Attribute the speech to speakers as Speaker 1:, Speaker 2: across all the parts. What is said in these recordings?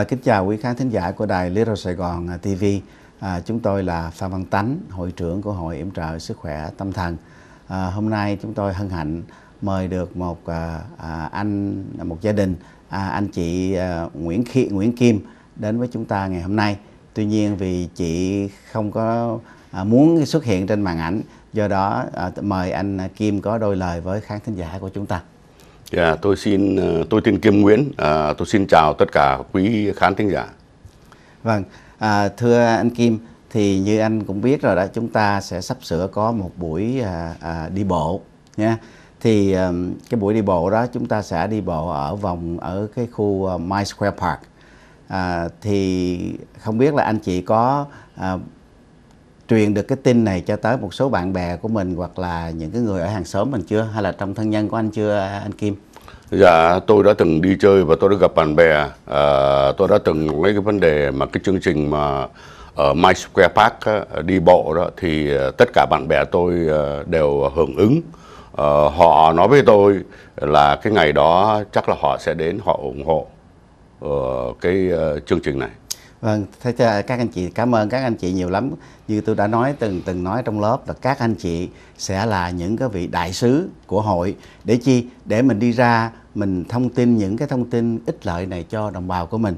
Speaker 1: À, kính chào quý khán thính giả của đài Little Sài Gòn à, TV. À, chúng tôi là Phan Văn Tánh, hội trưởng của Hội Yểm trợ Sức khỏe Tâm thần. À, hôm nay chúng tôi hân hạnh mời được một à, à, anh, một gia đình, à, anh chị à, Nguyễn Khi, Nguyễn Kim đến với chúng ta ngày hôm nay. Tuy nhiên vì chị không có à, muốn xuất hiện trên màn ảnh, do đó à, mời anh Kim có đôi lời với khán thính giả của chúng ta.
Speaker 2: Yeah, dạ, tôi xin ờ, tôi tên Kim Nguyễn, à, tôi xin chào tất cả
Speaker 1: quý khán thính giả. Vâng, à, thưa anh Kim, thì như anh cũng biết rồi đó, chúng ta sẽ sắp sửa có một buổi à, à, đi bộ nha. Thì à, cái buổi đi bộ đó chúng ta sẽ đi bộ ở vòng ở cái khu ờ, My Square Park. À, thì không biết là anh chị có à, truyền được cái tin này cho tới một số bạn bè của mình hoặc là những cái người ở hàng xóm mình chưa hay là trong thân nhân của anh chưa anh Kim?
Speaker 2: Dạ, tôi đã từng đi chơi và tôi đã gặp bạn bè. À, tôi đã từng lấy cái vấn đề mà cái chương trình mà ở My Square Park á, đi bộ đó thì à, tất cả bạn bè tôi à, đều hưởng ứng. À, họ nói với tôi là cái ngày đó chắc là họ sẽ đến họ ủng hộ ờ, cái ờ, chương trình này.
Speaker 1: Vâng, thế các anh chị cảm ơn các anh chị nhiều lắm. Như tôi đã nói từng từng nói trong lớp là các anh chị sẽ là những cái vị đại sứ của hội để chi để mình đi ra mình thông tin những cái thông tin ích lợi này cho đồng bào của mình.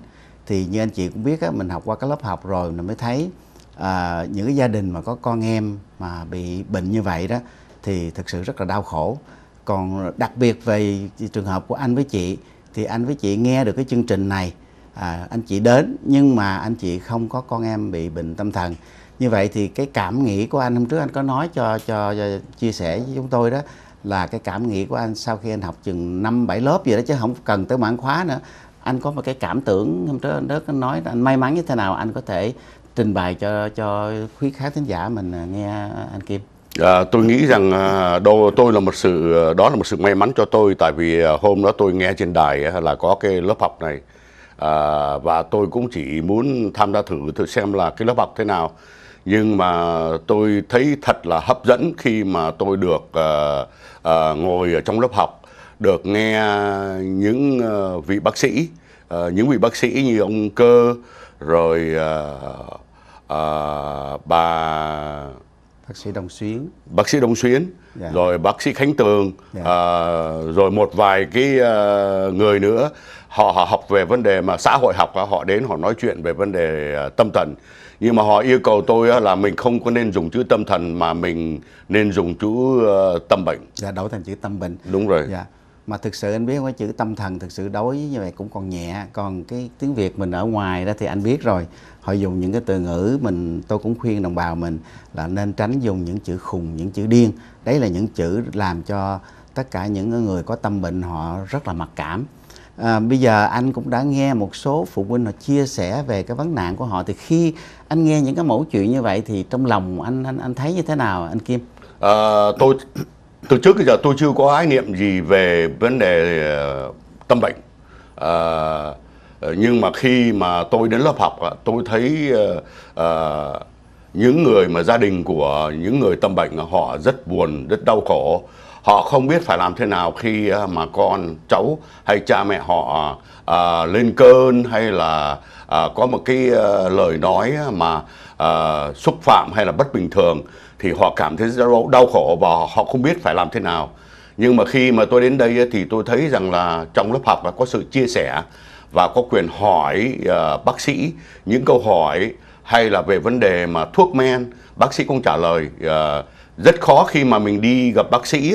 Speaker 1: Thì như anh chị cũng biết á, mình học qua cái lớp học rồi mình mới thấy à, những cái gia đình mà có con em mà bị bệnh như vậy đó thì thực sự rất là đau khổ. Còn đặc biệt về trường hợp của anh với chị thì anh với chị nghe được cái chương trình này à, anh chị đến nhưng mà anh chị không có con em bị bệnh tâm thần như vậy thì cái cảm nghĩ của anh hôm trước anh có nói cho cho, cho chia sẻ với chúng tôi đó là cái cảm nghĩ của anh sau khi anh học chừng năm bảy lớp gì đó chứ không cần tới mãn khóa nữa anh có một cái cảm tưởng hôm trước anh Đức nói anh may mắn như thế nào anh có thể trình bày cho cho quý khán thính giả mình à, nghe à, anh Kim
Speaker 2: À, tôi nghĩ rằng à, đô tôi là một sự đó là một sự may mắn cho tôi tại vì hôm đó tôi nghe trên đài là có cái lớp học này à, và tôi cũng chỉ muốn tham gia thử thử xem là cái lớp học thế nào nhưng mà tôi thấy thật là hấp dẫn khi mà tôi được à, à, ngồi ở trong lớp học được nghe những à, vị bác sĩ à, những vị bác sĩ như ông cơ rồi à, à, bà bác sĩ Đồng Xuyến bác sĩ Đồng Xuyến yeah. Dạ. rồi bác sĩ Khánh Tường yeah. Dạ. à, rồi một vài cái à, người nữa họ, học về vấn đề mà xã hội học họ đến họ nói chuyện về vấn đề à, tâm thần nhưng mà họ yêu cầu tôi là mình không có nên dùng chữ tâm thần mà mình nên dùng chữ ờ, tâm bệnh dạ đổi thành chữ tâm bệnh
Speaker 1: đúng rồi dạ mà thực sự anh biết cái chữ tâm thần thực sự đối như vậy cũng còn nhẹ còn cái tiếng việt mình ở ngoài đó thì anh biết rồi họ dùng những cái từ ngữ mình tôi cũng khuyên đồng bào mình là nên tránh dùng những chữ khùng những chữ điên đấy là những chữ làm cho tất cả những người có tâm bệnh họ rất là mặc cảm à, bây giờ anh cũng đã nghe một số phụ huynh họ chia sẻ về cái vấn nạn của họ thì khi anh nghe những cái mẫu chuyện như vậy thì trong lòng anh anh anh thấy như thế nào anh Kim? À, tôi từ trước giờ tôi chưa có khái
Speaker 2: niệm gì về vấn đề à, tâm bệnh. À, nhưng mà khi mà tôi đến lớp học tôi thấy à, à, những người mà gia đình của những người tâm bệnh họ rất buồn rất đau khổ họ không biết phải làm thế nào khi à, mà con cháu hay cha mẹ họ à, à, lên cơn hay là à, có một cái à, lời nói mà à, xúc phạm hay là bất bình thường thì họ cảm thấy đau, đau khổ và họ không biết phải làm thế nào nhưng mà khi mà tôi đến đây thì tôi thấy rằng là trong lớp học là có sự chia sẻ và có quyền hỏi uh, bác sĩ những câu hỏi hay là về vấn đề mà thuốc men bác sĩ cũng trả lời uh, rất khó khi mà mình đi gặp bác sĩ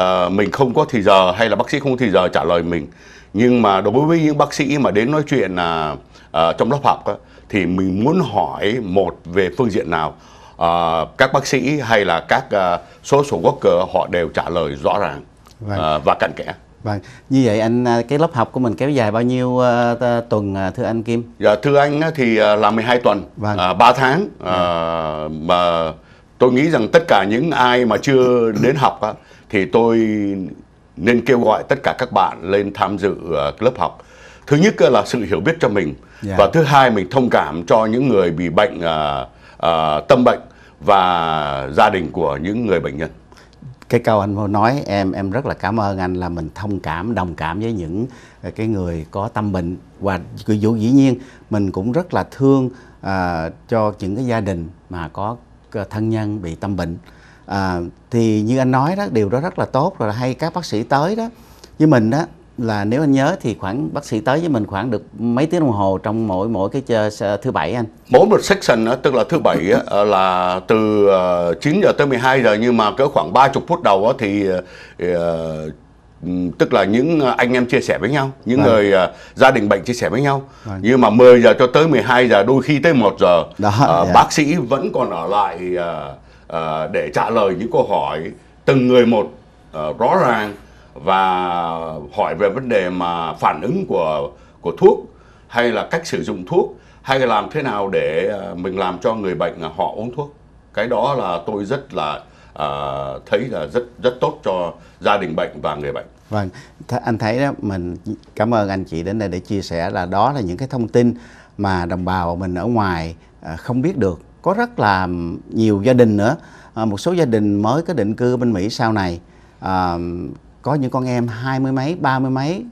Speaker 2: uh, mình không có thì giờ hay là bác sĩ không thì giờ trả lời mình nhưng mà đối với những bác sĩ mà đến nói chuyện là uh, à, trong lớp học uh, thì mình muốn hỏi một về phương diện nào uh, các bác sĩ hay là các uh, số sổ quốc cờ họ đều trả lời rõ ràng
Speaker 1: uh, và cặn kẽ vâng như vậy anh à, cái lớp học của mình kéo dài bao nhiêu uh, tuần thưa anh Kim?
Speaker 2: Dạ thưa anh thì là 12 tuần, vâng. uh, 3 tháng vâng. uh, tôi nghĩ rằng tất cả những ai mà chưa đến học á, thì tôi nên kêu gọi tất cả các bạn lên tham dự ờ, lớp học thứ nhất là sự hiểu biết cho mình yeah. Dạ. và thứ hai mình thông cảm cho những người bị bệnh à, à, tâm bệnh và gia đình của những người bệnh nhân
Speaker 1: cái câu anh nói em em rất là cảm ơn anh là mình thông cảm đồng cảm với những cái người có tâm bệnh và dĩ nhiên mình cũng rất là thương à, cho những cái gia đình mà có Ờ, thân nhân bị tâm bệnh à, thì như anh nói đó điều đó rất là tốt rồi hay các bác sĩ tới đó với mình đó là nếu anh nhớ thì khoảng bác sĩ tới với mình khoảng được mấy tiếng đồng hồ trong mỗi mỗi cái thứ bảy anh
Speaker 2: mỗi một section đó, tức là thứ bảy ờ, là từ 9 ờ, giờ tới 12 giờ nhưng mà cỡ khoảng 30 phút đầu đó, thì tức là những ờ, anh em chia sẻ với nhau những Đấy. Vâng. người uh, gia đình bệnh chia sẻ với nhau Đấy. Vâng. nhưng mà 10 giờ cho tới 12 giờ đôi khi tới 1 giờ Đó, uh, ờ, yeah. Dạ. bác sĩ vẫn còn ở lại uh, uh, để trả lời những câu hỏi từng người một uh, rõ ràng và hỏi về vấn đề mà phản ứng của của thuốc hay là cách sử dụng thuốc hay là làm thế nào để mình làm cho người bệnh họ uống thuốc cái đó là tôi rất là à, thấy là rất rất tốt cho gia đình bệnh và người bệnh
Speaker 1: vâng Th anh thấy đó mình cảm ơn anh chị đến đây để chia sẻ là đó là những cái thông tin mà đồng bào mình ở ngoài à, không biết được có rất là nhiều gia đình nữa à, một số gia đình mới có định cư bên Mỹ sau này à, có những con em hai mươi mấy ba mươi mấy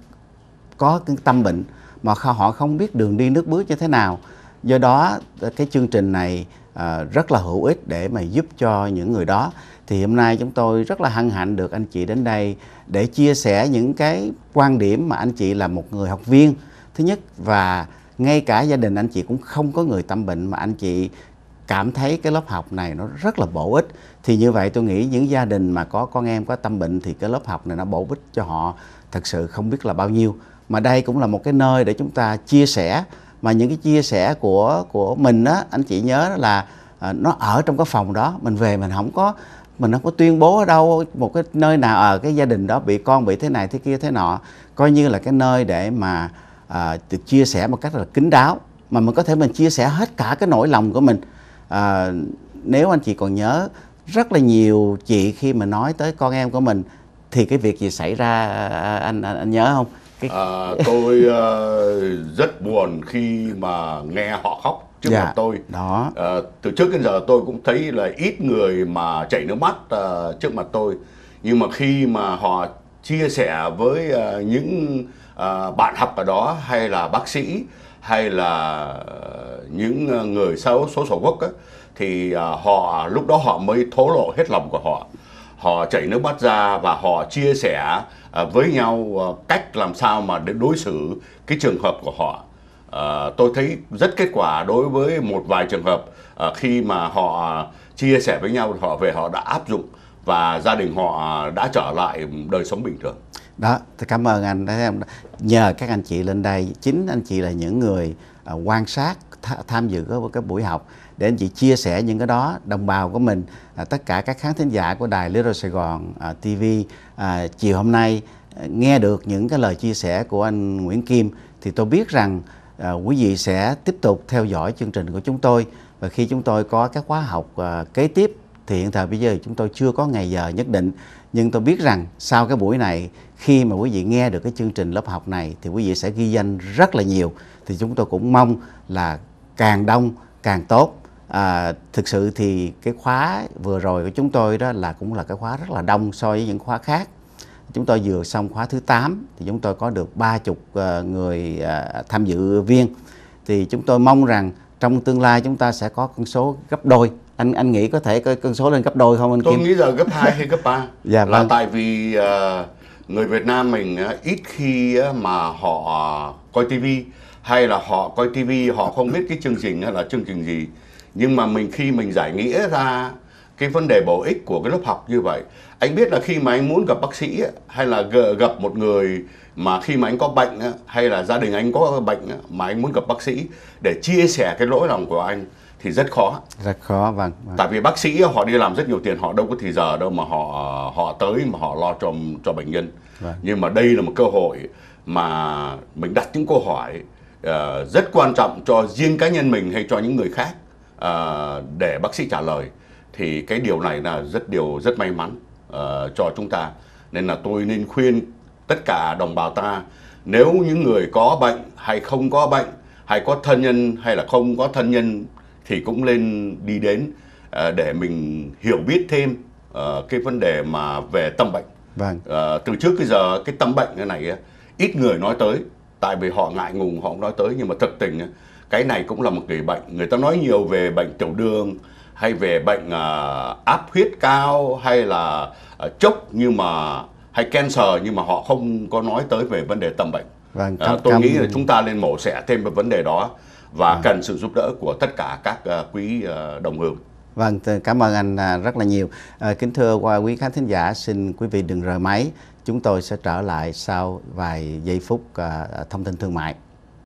Speaker 1: có cái tâm bệnh mà họ không biết đường đi nước bước như thế nào do đó cái chương trình này À, rất là hữu ích để mà giúp cho những người đó thì hôm nay chúng tôi rất là hân hạnh được anh chị đến đây để chia sẻ những cái quan điểm mà anh chị là một người học viên thứ nhất và ngay cả gia đình anh chị cũng không có người tâm bệnh mà anh chị cảm thấy cái lớp học này nó rất là bổ ích thì như vậy tôi nghĩ những gia đình mà có con em có tâm bệnh thì cái lớp học này nó bổ ích cho họ thật sự không biết là bao nhiêu mà đây cũng là một cái nơi để chúng ta chia sẻ mà những cái chia sẻ của của mình á anh chị nhớ là à, nó ở trong cái phòng đó mình về mình không có mình không có tuyên bố ở đâu một cái nơi nào ở ờ, cái gia đình đó bị con bị thế này thế kia thế nọ coi như là cái nơi để mà à, được chia sẻ một cách là kín đáo mà mình có thể mình chia sẻ hết cả cái nỗi lòng của mình à, nếu anh chị còn nhớ rất là nhiều chị khi mà nói tới con em của mình thì cái việc gì xảy ra à, à, anh anh, anh nhớ không cái... à, tôi
Speaker 2: uh, rất buồn khi mà nghe họ khóc trước dạ, mặt tôi đó à, từ trước đến giờ tôi cũng thấy là ít người mà chảy nước mắt uh, trước mặt tôi nhưng mà khi mà họ chia sẻ với uh, những uh, bạn học ở đó hay là bác sĩ hay là những người xấu số sổ quốc ấy, thì họ lúc đó họ mới thố lộ hết lòng của họ họ chảy nước mắt ra và họ chia sẻ Ờ, với nhau ờ, cách làm sao mà để đối xử cái trường hợp của họ ờ, tôi thấy rất kết quả đối với một vài trường hợp khi mà họ chia sẻ với nhau họ về họ đã áp dụng và gia đình họ đã trở lại đời sống
Speaker 1: bình thường đó cảm ơn anh nhờ các anh chị lên đây chính anh chị là những người À, quan sát tham dự các, buổi học để anh chị chia sẻ những cái đó đồng bào của mình à, tất cả các khán thính giả của đài Lê Rô Sài Gòn à, TV chiều hôm nay nghe được những cái lời chia sẻ của anh Nguyễn Kim thì tôi biết rằng quý vị sẽ tiếp tục theo dõi chương trình của chúng tôi và khi chúng tôi có các khóa học kế tiếp thì hiện thời bây giờ chúng tôi chưa có ngày giờ nhất định nhưng tôi biết rằng sau cái buổi này khi mà quý vị nghe được cái chương trình lớp học này thì quý vị sẽ ghi danh rất là nhiều thì chúng tôi cũng mong là càng đông càng tốt à, thực sự thì cái khóa vừa rồi của chúng tôi đó là cũng là cái khóa rất là đông so với những khóa khác chúng tôi vừa xong khóa thứ 8 thì chúng tôi có được ba chục ờ, người à, tham dự viên thì chúng tôi mong rằng trong tương lai chúng ta sẽ có con số gấp đôi anh anh nghĩ có thể cái con số lên gấp đôi không anh Tôi Kim? nghĩ là gấp
Speaker 2: 2 hay gấp 3 dạ, là vâng. tại vì ờ, người Việt Nam mình ít khi mà họ coi tivi hay là họ coi tivi họ không biết cái chương trình là chương trình gì nhưng mà mình khi mình giải nghĩa ra cái vấn đề bổ ích của cái lớp học như vậy anh biết là khi mà anh muốn gặp bác sĩ hay là gặp một người mà khi mà anh có bệnh hay là gia đình anh có bệnh mà anh muốn gặp bác sĩ để chia sẻ cái lỗi lòng của anh thì rất khó
Speaker 1: rất khó vâng, vâng
Speaker 2: tại vì bác sĩ họ đi làm rất nhiều tiền họ đâu có thì giờ đâu mà họ họ tới mà họ lo cho cho bệnh nhân vâng. nhưng mà đây là một cơ hội mà mình đặt những câu hỏi uh, rất quan trọng cho riêng cá nhân mình hay cho những người khác uh, để bác sĩ trả lời thì cái điều này là rất điều rất may mắn uh, cho chúng ta nên là tôi nên khuyên tất cả đồng bào ta nếu những người có bệnh hay không có bệnh hay có thân nhân hay là không có thân nhân thì cũng nên đi đến uh, để mình hiểu biết thêm uh, cái vấn đề mà về tâm bệnh vâng. uh, từ trước tới giờ cái tâm bệnh này ít người nói tới tại vì họ ngại ngùng họ không nói tới nhưng mà thực tình cái này cũng là một cái bệnh người ta nói nhiều về bệnh tiểu đường hay về bệnh uh, áp huyết cao hay là uh, chốc nhưng mà hay cancer nhưng mà họ không có nói tới về vấn đề tâm bệnh
Speaker 1: vâng, à, cam, uh, tôi cam... nghĩ là chúng
Speaker 2: ta nên mổ xẻ thêm về vấn đề đó và vâng. cần sự giúp đỡ của tất cả các uh, quý uh, đồng hương
Speaker 1: Vâng, cảm ơn anh rất là nhiều. À, kính thưa quý khán thính giả, xin quý vị đừng rời máy. Chúng tôi sẽ trở lại sau vài giây phút à, à, thông tin thương mại.